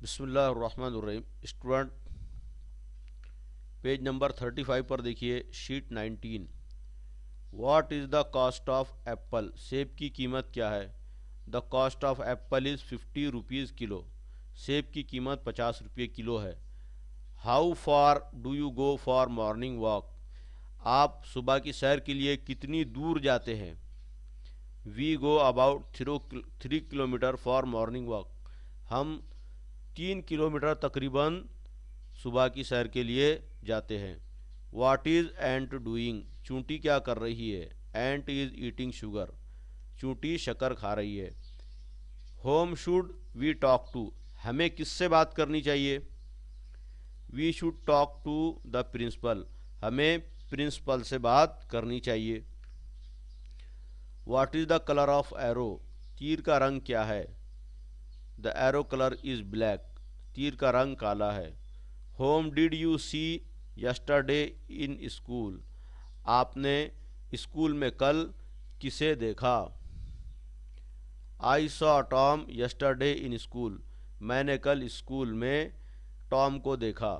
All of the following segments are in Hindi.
बिसमीम student page number thirty five पर देखिए sheet nineteen what is the cost of apple सेब की कीमत क्या है the cost of apple is fifty rupees kilo सेब की कीमत पचास रुपये किलो है how far do you go for morning walk आप सुबह की सैर के लिए कितनी दूर जाते हैं we go about throw three kilometre for morning walk हम तीन किलोमीटर तकरीबन सुबह की सैर के लिए जाते हैं वाट इज़ एंट डूइंग चूंटी क्या कर रही है एंट इज़ ईटिंग शुगर चूंटी शकर खा रही है whom should we talk to हमें किससे बात करनी चाहिए we should talk to the principal हमें प्रिंसिपल से बात करनी चाहिए what is the colour of arrow तीर का रंग क्या है the arrow colour is black तीर का रंग काला है whom did you see yesterday in school आपने स्कूल में कल किसे देखा I saw Tom yesterday in school मैंने कल स्कूल में टॉम को देखा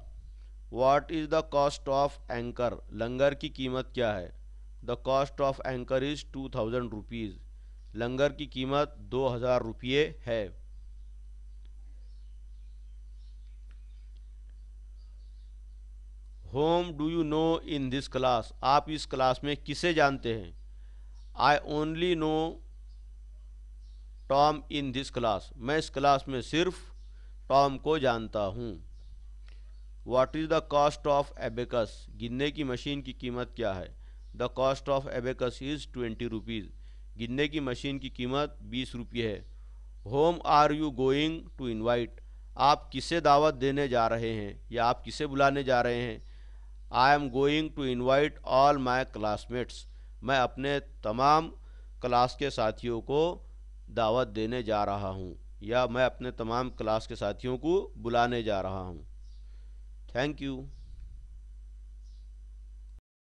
what is the cost of anchor लंगर की कीमत क्या है the cost of anchor is two thousand rupees लंगर की कीमत दो हज़ार रुपये है whom do you know in this class आप इस क्लास में किसे जानते हैं I only know Tom in this class मैं इस क्लास में सिर्फ टॉम को जानता हूँ what is the cost of abacus गिनने की मशीन की कीमत क्या है the cost of abacus is twenty rupees गिनने की मशीन की कीमत बीस रुपये है whom are you going to invite आप किसे दावत देने जा रहे हैं या आप किसे बुलाने जा रहे हैं I am going to invite all my classmates मैं अपने तमाम क्लास के साथियों को दावत देने जा रहा हूँ या मैं अपने तमाम क्लास के साथियों को बुलाने जा रहा हूँ थैंक यू